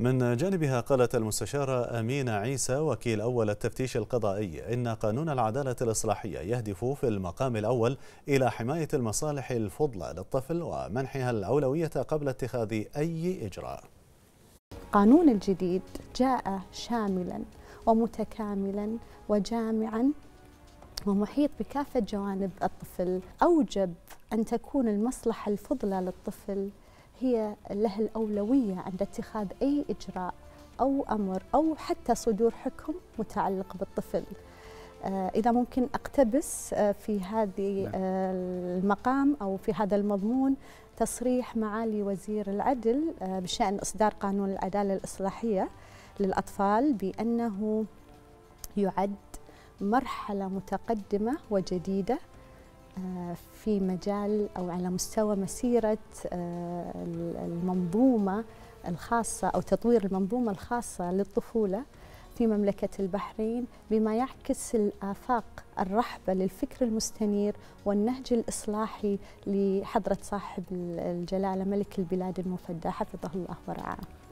من جانبها قالت المستشارة أمينة عيسى وكيل أول التفتيش القضائي إن قانون العدالة الإصلاحية يهدف في المقام الأول إلى حماية المصالح الفضلى للطفل ومنحها الأولوية قبل اتخاذ أي إجراء القانون الجديد جاء شاملا ومتكاملا وجامعا ومحيط بكافة جوانب الطفل أوجب أن تكون المصلحة الفضلى للطفل هي لها الأولوية عند اتخاذ أي إجراء أو أمر أو حتى صدور حكم متعلق بالطفل آه، إذا ممكن أقتبس آه، في هذه نعم. آه، المقام أو في هذا المضمون تصريح معالي وزير العدل بشأن إصدار قانون العدالة الإصلاحية للأطفال بأنه يعد مرحلة متقدمة وجديدة في مجال أو على مستوى مسيرة آه، المنظومة الخاصة أو تطوير المنظومة الخاصة للطفولة في مملكة البحرين بما يعكس الآفاق الرحبة للفكر المستنير والنهج الإصلاحي لحضرة صاحب الجلالة ملك البلاد المفدى حفظه الله ورعاه